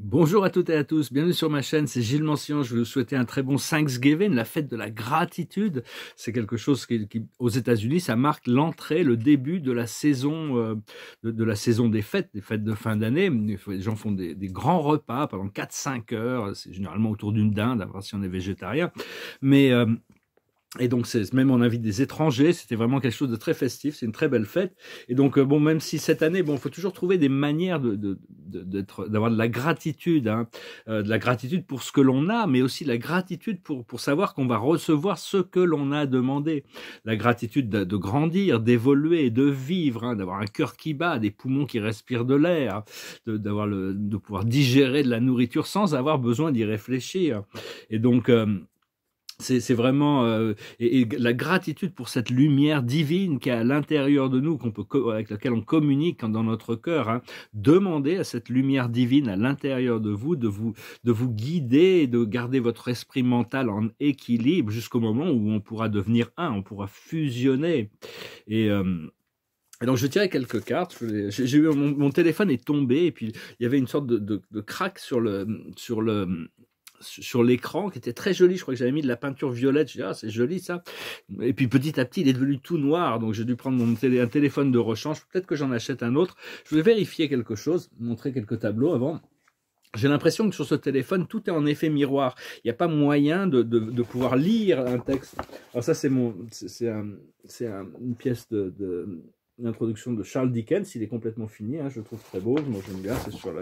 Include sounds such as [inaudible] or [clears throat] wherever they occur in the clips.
Bonjour à toutes et à tous, bienvenue sur ma chaîne, c'est Gilles Mancian, je vous souhaiter un très bon Thanksgiving, la fête de la gratitude, c'est quelque chose qui, aux États-Unis, ça marque l'entrée, le début de la saison euh, de, la saison des fêtes, des fêtes de fin d'année, les gens font des, grands repas pendant 4-5 heures, c'est généralement autour d'une dinde, à hein, si on est végétarien, mais... Euh, et donc, c'est même on invite des étrangers. C'était vraiment quelque chose de très festif. C'est une très belle fête. Et donc, euh, bon, même si cette année, bon, faut toujours trouver des manières de d'être, d'avoir de la gratitude, hein. euh, de la gratitude pour ce que l'on a, mais aussi la gratitude pour pour savoir qu'on va recevoir ce que l'on a demandé. La gratitude de, grandir, d'évoluer, de vivre, hein, d'avoir un cœur qui bat, des poumons qui respirent de l'air, hein, de d'avoir de pouvoir digérer de la nourriture sans avoir besoin d'y réfléchir. Et donc euh, c'est vraiment euh, et, la gratitude pour cette lumière divine qui est à l'intérieur de nous, qu'on peut avec laquelle on communique dans notre cœur. Hein. Demandez à cette lumière divine à l'intérieur de vous de vous de vous guider, de garder votre esprit mental en équilibre jusqu'au moment où on pourra devenir un, on pourra fusionner. Et euh, donc je tirais quelques cartes. J'ai eu mon, téléphone est tombé et puis il y avait une sorte de, de, de crack sur le sur le sur l'écran qui était très joli. Je crois que j'avais mis de la peinture violette. Je ah, c'est joli ça. Et puis petit à petit, il est devenu tout noir. Donc j'ai dû prendre mon un téléphone de rechange. Peut-être que j'en achète un autre. Je voulais vérifier quelque chose, montrer quelques tableaux avant. J'ai l'impression que sur ce téléphone, tout est en effet miroir. Il n'y a pas moyen de, pouvoir lire un texte. Alors ça, c'est mon, c'est un, une pièce de l'introduction de Charles Dickens, il est complètement fini, hein, je trouve très beau, moi j'aime bien, c'est sur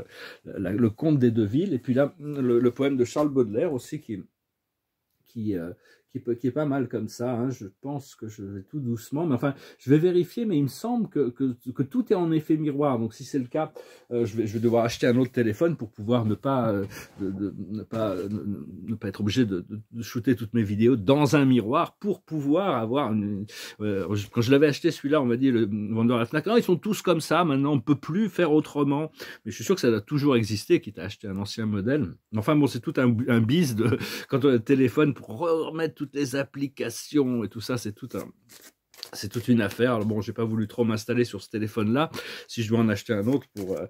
le conte des deux villes, et puis là, le, poème de Charles Baudelaire aussi, qui, euh, qui, qui est pas mal comme ça. Hein. Je pense que je vais tout doucement, mais enfin, je vais vérifier, mais il me semble que, que, tout est en effet miroir. Donc si c'est le cas, euh, je, vais, je vais devoir acheter un autre téléphone pour pouvoir ne pas, euh, ne pas, euh, ne pas être obligé de, shooter toutes mes vidéos dans un miroir pour pouvoir avoir... quand je l'avais acheté celui-là, on m'a dit, le vendeur à la FNAC, ils sont tous comme ça, maintenant on ne peut plus faire autrement. Mais je suis sûr que ça doit toujours exister, Qui à acheté un ancien modèle. Enfin bon, c'est tout un, bis de quand on a le téléphone pour remettre toutes les applications et tout ça, c'est tout un, c'est toute une affaire. Alors bon, j'ai pas voulu trop m'installer sur ce téléphone-là. Si je dois en acheter un autre pour... Euh,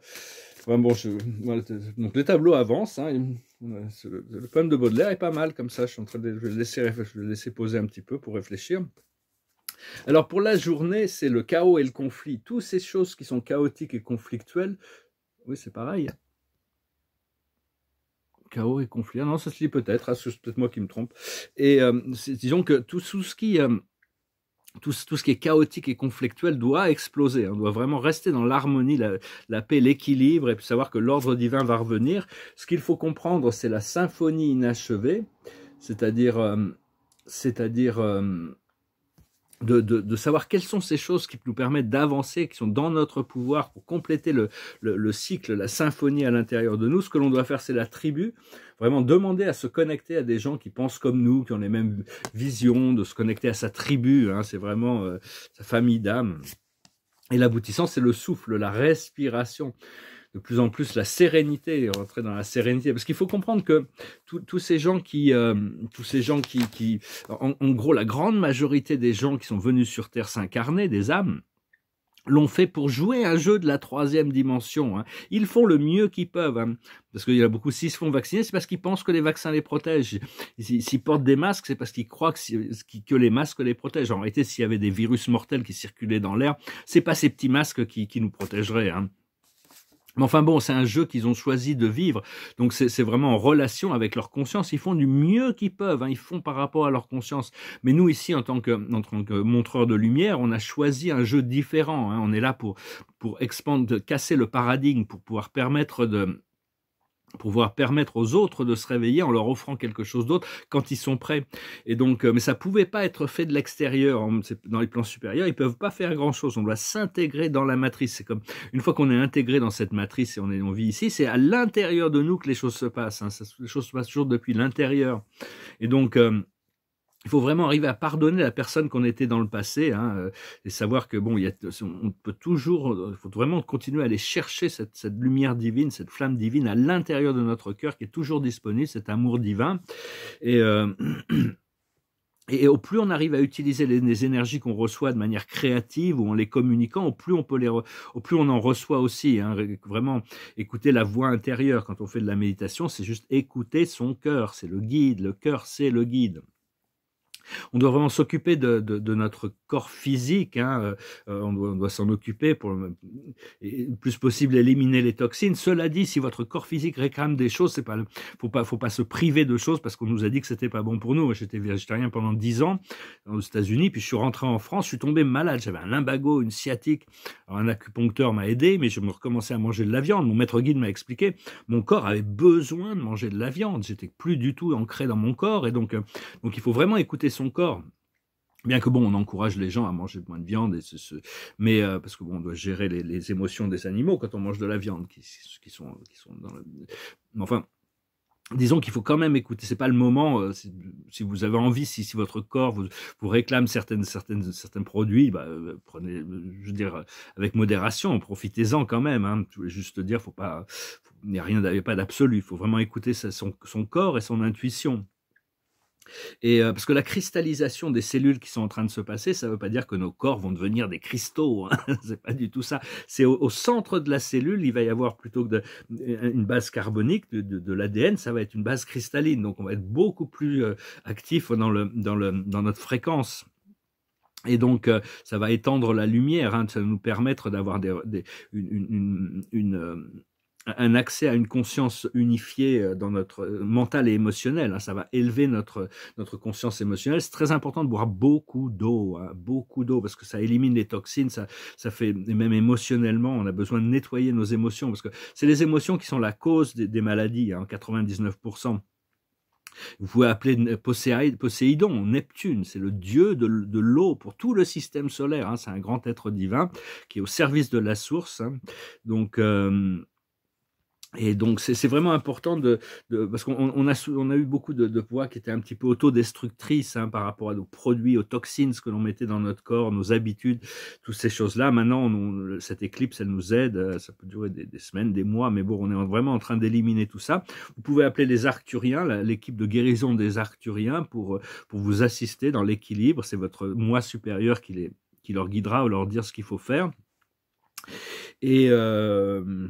bon, donc les tableaux avancent. Hein, euh, le, pomme de Baudelaire est pas mal comme ça. Je suis en train de laisser, je vais le laisser poser un petit peu pour réfléchir. Alors pour la journée, c'est le chaos et le conflit. Toutes ces choses qui sont chaotiques et conflictuelles, oui, c'est pareil chaos et conflit. Ah non, ça se lit peut-être, ah, c'est peut-être moi qui me trompe. Et euh, disons que euh, tout, ce qui... est chaotique et conflictuel doit exploser, on hein, doit vraiment rester dans l'harmonie, la, paix, l'équilibre, et puis savoir que l'ordre divin va revenir. Ce qu'il faut comprendre, c'est la symphonie inachevée, c'est-à-dire, euh, c'est-à-dire de, de, savoir quelles sont ces choses qui nous permettent d'avancer, qui sont dans notre pouvoir pour compléter le, le, cycle, la symphonie à l'intérieur de nous. Ce que l'on doit faire, c'est la tribu. Vraiment demander à se connecter à des gens qui pensent comme nous, qui ont les mêmes visions, de se connecter à sa tribu. Hein. c'est vraiment euh, sa famille d'âme. Et l'aboutissant, c'est le souffle, la respiration de plus en plus la sérénité, rentrer dans la sérénité. Parce qu'il faut comprendre que tous ces gens qui, tous ces gens qui, euh, en, gros, la grande majorité des gens qui sont venus sur Terre s'incarner, des âmes, l'ont fait pour jouer un jeu de la troisième dimension. Hein. Ils font le mieux qu'ils peuvent. Hein. Parce qu'il y a beaucoup, s'ils se font vacciner, c'est parce qu'ils pensent que les vaccins les protègent. S'ils portent des masques, c'est parce qu'ils croient que, les masques les protègent. En réalité, s'il y avait des virus mortels qui circulaient dans l'air, c'est pas ces petits masques qui, nous protégeraient. Hein. Mais enfin bon, c'est un jeu qu'ils ont choisi de vivre, donc c'est vraiment en relation avec leur conscience. Ils font du mieux qu'ils peuvent, hein. ils font par rapport à leur conscience. Mais nous ici, en tant que, en tant que montreurs de lumière, on a choisi un jeu différent. Hein. On est là pour pour casser le paradigme, pour pouvoir permettre de pouvoir permettre aux autres de se réveiller en leur offrant quelque chose d'autre quand ils sont prêts. Et donc, euh, mais ça pouvait pas être fait de l'extérieur. Dans les plans supérieurs, ils peuvent pas faire grand chose. On doit s'intégrer dans la matrice. C'est comme une fois qu'on est intégré dans cette matrice et on est on vit ici, c'est à l'intérieur de nous que les choses se passent. Hein. les choses se passent toujours depuis l'intérieur. Et donc euh, il faut vraiment arriver à pardonner la personne qu'on était dans le passé hein, euh, et savoir que bon, il y a, on peut toujours, euh, il faut vraiment continuer à aller chercher cette, lumière divine, cette flamme divine à l'intérieur de notre cœur qui est toujours disponible, cet amour divin. Et euh, [clears throat] Et au plus on arrive à utiliser les, énergies qu'on reçoit de manière créative ou en les communiquant, au plus on peut les, au plus on en reçoit aussi. Hein, vraiment, écouter la voix intérieure quand on fait de la méditation, c'est juste écouter son cœur. C'est le guide. Le cœur, c'est le guide. On doit vraiment s'occuper de, notre corps physique, hein, euh, euh, on doit, s'en occuper pour le, plus possible éliminer les toxines. Cela dit, si votre corps physique réclame des choses, il ne faut pas, se priver de choses parce qu'on nous a dit que ce n'était pas bon pour nous. J'étais végétarien pendant dix ans aux États-Unis, puis je suis rentré en France, je suis tombé malade, j'avais un lumbago, une sciatique. un acupuncteur m'a aidé, mais je me recommençais à manger de la viande. Mon maître guide m'a expliqué, mon corps avait besoin de manger de la viande, j'étais plus du tout ancré dans mon corps, et donc, euh, donc il faut vraiment écouter son corps. Bien que bon, on encourage les gens à manger moins de viande, et ce, ce... mais euh, parce que bon, on doit gérer les, émotions des animaux quand on mange de la viande, qui, sont, qui sont dans le... Enfin, disons qu'il faut quand même écouter. C'est pas le moment. Euh, si, vous avez envie, si, si votre corps vous, vous, réclame certaines, certaines, certains produits, bah, euh, prenez, je veux dire, avec modération, profitez-en quand même. Hein. Je voulais juste dire, faut pas, il n'y a rien, pas d'absolu. Il faut vraiment écouter sa, son, son corps et son intuition. Et euh, parce que la cristallisation des cellules qui sont en train de se passer, ça ne veut pas dire que nos corps vont devenir des cristaux. Hein, [laughs] c'est pas du tout ça. C'est au, centre de la cellule, il va y avoir plutôt de, une base carbonique de, l'ADN, ça va être une base cristalline. Donc on va être beaucoup plus euh, actif dans, le, dans, le, dans notre fréquence. Et donc, euh, ça va étendre la lumière, hein. ça va nous permettre d'avoir des, des, une un accès à une conscience unifiée euh, dans notre euh, mental et émotionnel. Hein. ça va élever notre, notre conscience émotionnelle. C'est très important de boire beaucoup d'eau, hein, beaucoup d'eau, parce que ça élimine les toxines, ça, ça fait, même émotionnellement, on a besoin de nettoyer nos émotions, parce que c'est les émotions qui sont la cause des, maladies, hein, 99%. Vous pouvez appeler Poséidon, Neptune, c'est le dieu de, l'eau pour tout le système solaire. Hein. c'est un grand être divin qui est au service de la source. donc, euh, et donc, c'est vraiment important de, de parce qu'on a, on a eu beaucoup de, de poids qui étaient un petit peu autodestructrices hein, par rapport à nos produits, aux toxines que l'on mettait dans notre corps, nos habitudes, toutes ces choses-là. Maintenant, cette éclipse, elle nous aide. Euh, ça peut durer des, semaines, des mois, mais bon, on est vraiment en train d'éliminer tout ça. Vous pouvez appeler les Arcturiens, l'équipe de guérison des Arcturiens, pour, euh, pour vous assister dans l'équilibre. C'est votre moi supérieur qui, les, qui leur guidera ou leur dire ce qu'il faut faire. Et. Euh,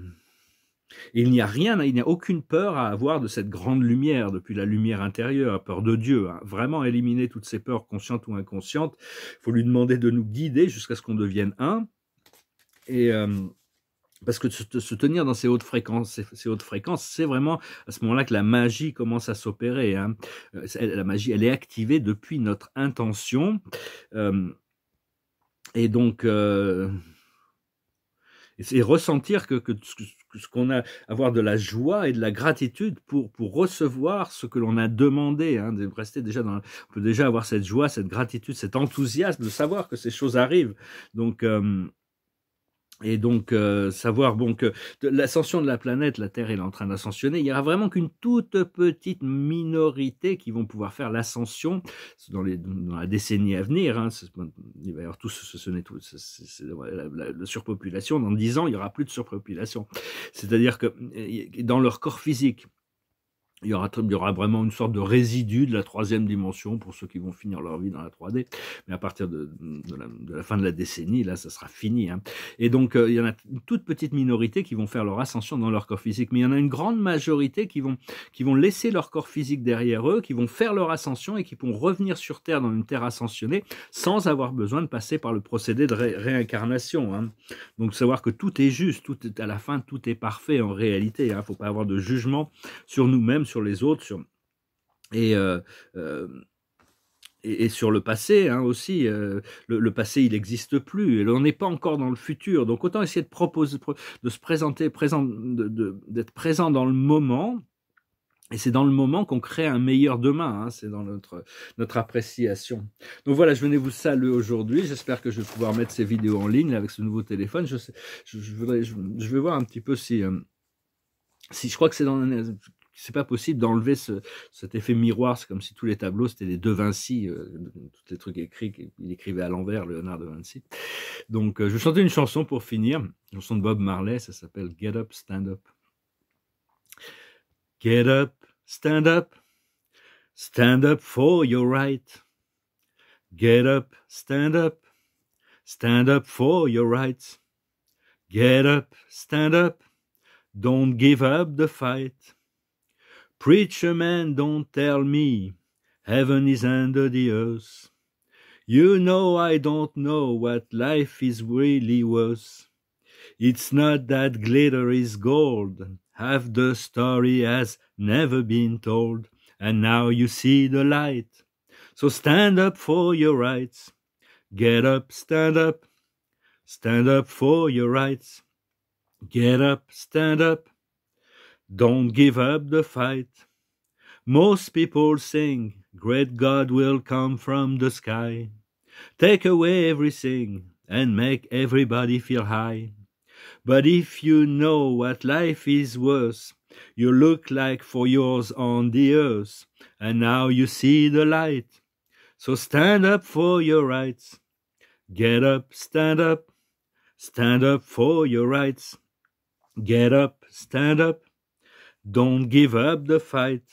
il n'y a rien, il n'y a aucune peur à avoir de cette grande lumière, depuis la lumière intérieure, peur de Dieu. Hein. Vraiment éliminer toutes ces peurs, conscientes ou inconscientes. Il faut lui demander de nous guider jusqu'à ce qu'on devienne un. Et euh, parce que se tenir dans ces hautes fréquences, ces hautes fréquences, c'est vraiment à ce moment-là que la magie commence à s'opérer. Hein. Euh, la magie, elle est activée depuis notre intention. Euh, et donc et, ressentir que, que, ce qu'on a, avoir de la joie et de la gratitude pour, pour recevoir ce que l'on a demandé. Hein, de rester déjà dans, on peut déjà avoir cette joie, cette gratitude, cet enthousiasme de savoir que ces choses arrivent. Donc, euh, et donc, euh, savoir bon, que l'ascension de la planète, la Terre est en train d'ascensionner, il n'y aura vraiment qu'une toute petite minorité qui vont pouvoir faire l'ascension dans, dans, la décennie à venir. Hein, il va y avoir tout ce, ce n'est tout, le la, surpopulation. Dans dix ans, il n'y aura plus de surpopulation. C'est-à-dire que euh, dans leur corps physique, il y, aura, vraiment une sorte de résidu de la troisième dimension pour ceux qui vont finir leur vie dans la 3D. Mais à partir de, la, fin de la décennie, là, ça sera fini. Hein. Et donc, euh, il y en a une toute petite minorité qui vont faire leur ascension dans leur corps physique. Mais il y en a une grande majorité qui vont, qui vont laisser leur corps physique derrière eux, qui vont faire leur ascension et qui vont revenir sur Terre dans une Terre ascensionnée sans avoir besoin de passer par le procédé de réincarnation. Hein. Donc, savoir que tout est juste, tout est, à la fin, tout est parfait en réalité. Il hein. ne faut pas avoir de jugement sur nous-mêmes sur les autres, sur, et, euh, euh, et, sur le passé hein, aussi. Euh, le, passé, il n'existe plus. Et on n'est pas encore dans le futur. Donc autant essayer de proposer, de se présenter, présent, d'être de, présent dans le moment. Et c'est dans le moment qu'on crée un meilleur demain, hein, c'est dans notre, notre appréciation. Donc voilà, je venais vous saluer aujourd'hui, j'espère que je vais pouvoir mettre ces vidéos en ligne avec ce nouveau téléphone. Je, je, voudrais, je, vais voir un petit peu si si je crois que c'est dans c'est pas possible d'enlever ce, cet effet miroir. C'est comme si tous les tableaux c'était des De Vinci, euh, tous les trucs écrits qu'il écrivait à l'envers, Léonard de Vinci. Donc, euh, je vais chanter une chanson pour finir, une chanson de Bob Marley. Ça s'appelle Get Up, Stand Up. Get up, stand up, stand up for your right. Get up, stand up, stand up for your rights. Get up, stand up, don't give up the fight. Preacher man, don't tell me heaven is under the earth. You know I don't know what life is really worth. It's not that glitter is gold, half the story has never been told, and now you see the light. So stand up for your rights. Get up, stand up, stand up for your rights. Get up, stand up. Don't give up the fight. Most people sing, Great God will come from the sky. Take away everything and make everybody feel high. But if you know what life is worth, you look like for yours on the earth, and now you see the light. So stand up for your rights. Get up, stand up, stand up for your rights. Get up, stand up, don't give up the fight.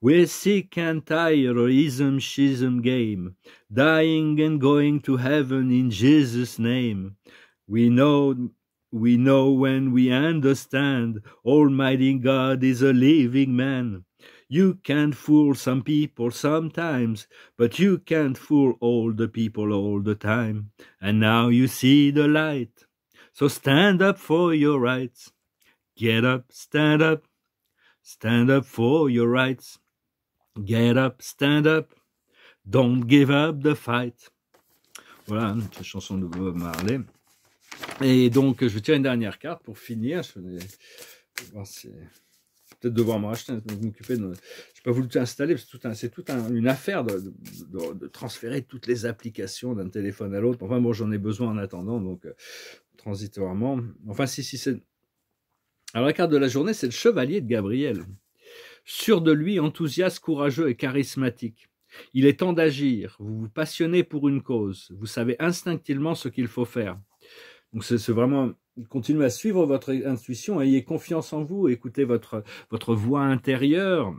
We're sick and tired of ism schism game, dying and going to heaven in Jesus' name. We know we know when we understand Almighty God is a living man. You can fool some people sometimes, but you can't fool all the people all the time. And now you see the light. So stand up for your rights. Get up, stand up, stand up for your rights. Get up, stand up, don't give up the fight. Voilà, une hein, chanson de Bob Marley. Et donc, je tiens une dernière carte pour finir. Je vais, peut-être devoir me racheter, m'occuper de... Je n'ai pas voulu tout installer, c'est tout, c'est tout une affaire de, transférer toutes les applications d'un téléphone à l'autre. Enfin, moi, bon, j'en ai besoin en attendant, donc euh, transitoirement. Enfin, si, si, c'est alors la carte de la journée, c'est le chevalier de Gabriel. Sûr de lui, enthousiaste, courageux et charismatique. Il est temps d'agir. Vous vous passionnez pour une cause. Vous savez instinctivement ce qu'il faut faire. Donc c'est vraiment continuez à suivre votre intuition, ayez confiance en vous, écoutez votre votre voix intérieure.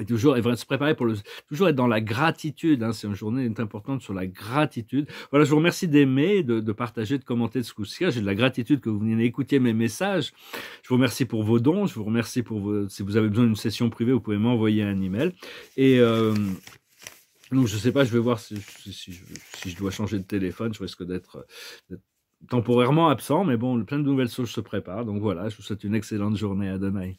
Et toujours, et se préparer pour le, toujours être dans la gratitude. Hein, c'est une journée importante sur la gratitude. Voilà, je vous remercie d'aimer, de, de, partager, de commenter de ce coup-ci. J'ai de la gratitude que vous venez écouter mes messages. Je vous remercie pour vos dons. Je vous remercie pour vos, si vous avez besoin d'une session privée, vous pouvez m'envoyer un email. Et, euh, donc je sais pas, je vais voir si, si, si, je, si je dois changer de téléphone. Je risque d'être temporairement absent, mais bon, plein de nouvelles choses se préparent. Donc voilà, je vous souhaite une excellente journée à demain.